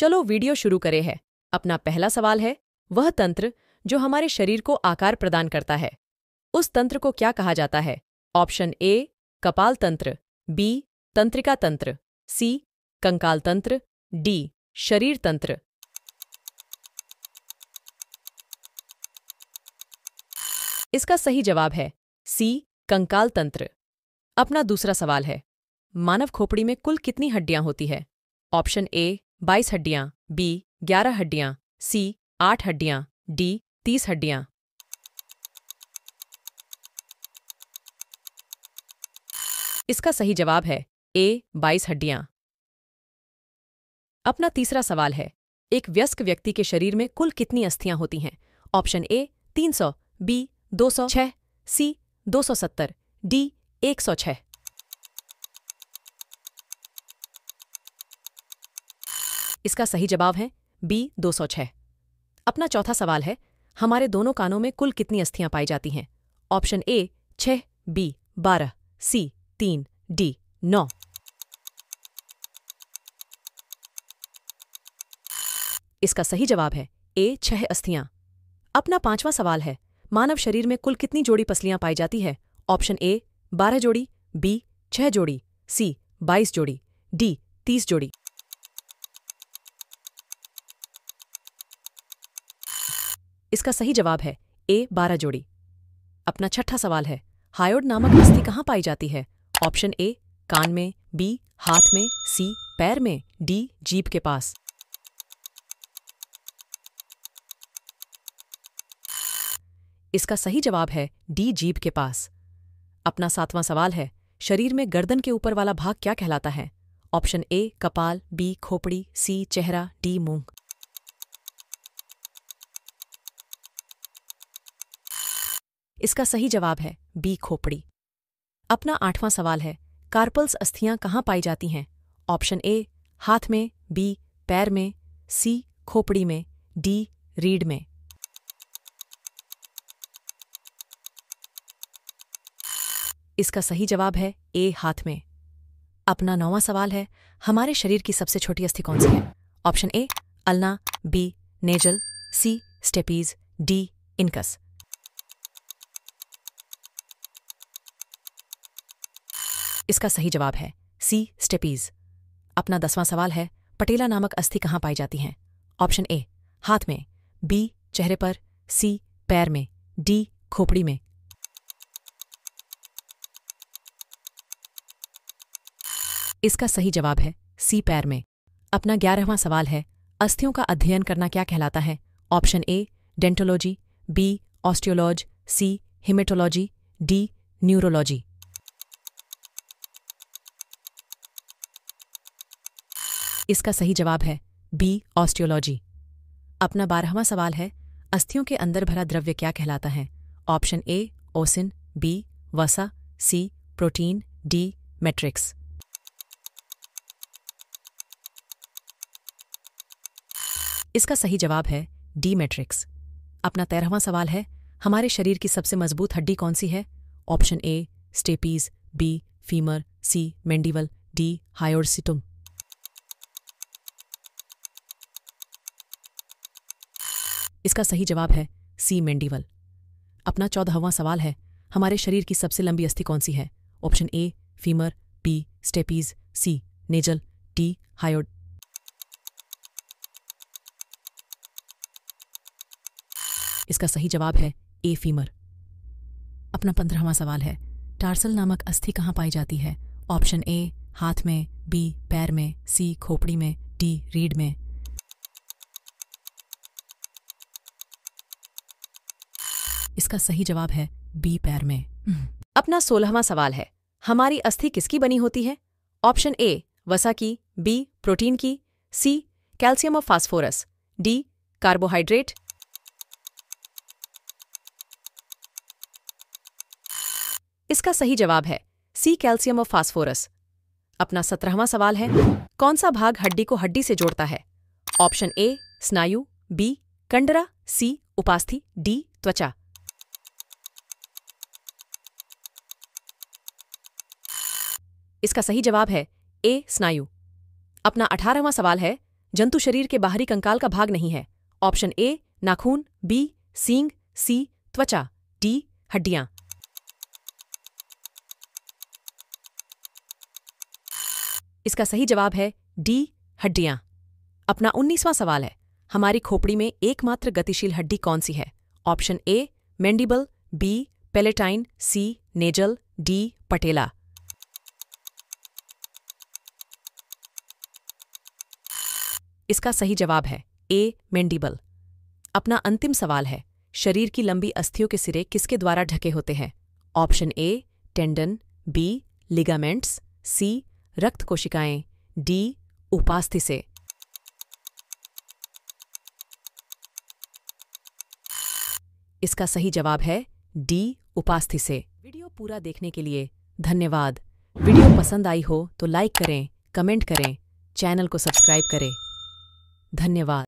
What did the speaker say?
चलो वीडियो शुरू करे है अपना पहला सवाल है वह तंत्र जो हमारे शरीर को आकार प्रदान करता है उस तंत्र को क्या कहा जाता है ऑप्शन ए कपाल तंत्र बी तंत्रिका तंत्र सी कंकाल तंत्र डी शरीर तंत्र इसका सही जवाब है सी कंकाल तंत्र अपना दूसरा सवाल है मानव खोपड़ी में कुल कितनी हड्डियां होती है ऑप्शन ए बाईस हड्डियाँ बी ग्यारह हड्डियाँ सी आठ हड्डियाँ डी तीस हड्डियाँ इसका सही जवाब है ए बाईस हड्डियां अपना तीसरा सवाल है एक व्यस्क व्यक्ति के शरीर में कुल कितनी अस्थियां होती हैं option A 300, B 206, C 270, D 106 इसका सही जवाब है बी 206। अपना चौथा सवाल है हमारे दोनों कानों में कुल कितनी अस्थियां पाई जाती हैं ऑप्शन ए छह बी बारह सी तीन डी नौ इसका सही जवाब है ए छह अस्थियां अपना पांचवा सवाल है मानव शरीर में कुल कितनी जोड़ी पसलियां पाई जाती है ऑप्शन ए बारह जोड़ी बी छह जोड़ी सी बाईस जोड़ी डी तीस जोड़ी इसका सही जवाब है ए बारह जोड़ी अपना छठा सवाल है हायोड नामक अस्थि कहाँ पाई जाती है ऑप्शन ए कान में बी हाथ में सी पैर में डी जीप के पास इसका सही जवाब है डी जीप के पास अपना सातवां सवाल है शरीर में गर्दन के ऊपर वाला भाग क्या कहलाता है ऑप्शन ए कपाल बी खोपड़ी सी चेहरा डी मुंह इसका सही जवाब है बी खोपड़ी अपना आठवां सवाल है कार्पल्स अस्थियां कहाँ पाई जाती हैं ऑप्शन ए हाथ में बी पैर में सी खोपड़ी में डी रीढ़ में इसका सही जवाब है ए हाथ में अपना नौवां सवाल है हमारे शरीर की सबसे छोटी अस्थि कौन सी है option A ulna B nasal C stapes D incus इसका सही जवाब है सी स्टेपीज अपना दसवां सवाल है पटेला नामक अस्थि कहाँ पाई जाती हैं ऑप्शन ए हाथ में बी चेहरे पर सी पैर में डी खोपड़ी में इसका सही जवाब है सी पैर में अपना ग्यारहवां सवाल है अस्थियों का अध्ययन करना क्या कहलाता है option A dentology B osteology C haematology D neurology इसका सही जवाब है बी ऑस्टियोलॉजी अपना बारहवा सवाल है अस्थियों के अंदर भरा द्रव्य क्या कहलाता है ऑप्शन ए ओसिन बी वसा सी प्रोटीन डी मैट्रिक्स इसका सही जवाब है डी मैट्रिक्स अपना तेरहवां सवाल है हमारे शरीर की सबसे मजबूत हड्डी कौन सी है option A stapes B femur C mandible D हायोरसिटम इसका सही जवाब है सी मेंडिवल अपना चौदहवां सवाल है हमारे शरीर की सबसे लंबी अस्थि कौन सी है option A femur B stapes C nasal D hyoid इसका सही जवाब है ए फीमर अपना पंद्रहवा सवाल है टार्सल नामक अस्थि कहाँ पाई जाती है ऑप्शन ए हाथ में बी पैर में सी खोपड़ी में डी रीढ़ में इसका सही जवाब है बी पैर में हम्म। अपना सोलहवा सवाल है हमारी अस्थि किसकी बनी होती है ऑप्शन ए वसा की बी प्रोटीन की सी कैल्शियम और फास्फोरस डी कार्बोहाइड्रेट इसका सही जवाब है सी कैल्शियम और फास्फोरस अपना सत्रहवा सवाल है कौन सा भाग हड्डी को हड्डी से जोड़ता है ऑप्शन ए स्नायु बी कंडरा सी उपास्थि डी त्वचा इसका सही जवाब है ए स्नायु अपना अठारहवां सवाल है जंतु शरीर के बाहरी कंकाल का भाग नहीं है ऑप्शन ए नाखून बी सींग सी त्वचा डी हड्डियां इसका सही जवाब है डी हड्डियां अपना उन्नीसवां सवाल है हमारी खोपड़ी में एकमात्र गतिशील हड्डी कौन सी है option A mandible B palatine C nasal D patella इसका सही जवाब है ए मेंडिबल अपना अंतिम सवाल है शरीर की लंबी अस्थियों के सिरे किसके द्वारा ढके होते हैं option A tendon B ligaments C रक्त कोशिकाएं डी उपास्थि से इसका सही जवाब है डी उपास्थि से वीडियो पूरा देखने के लिए धन्यवाद वीडियो पसंद आई हो तो लाइक करें कमेंट करें चैनल को सब्सक्राइब करें धन्यवाद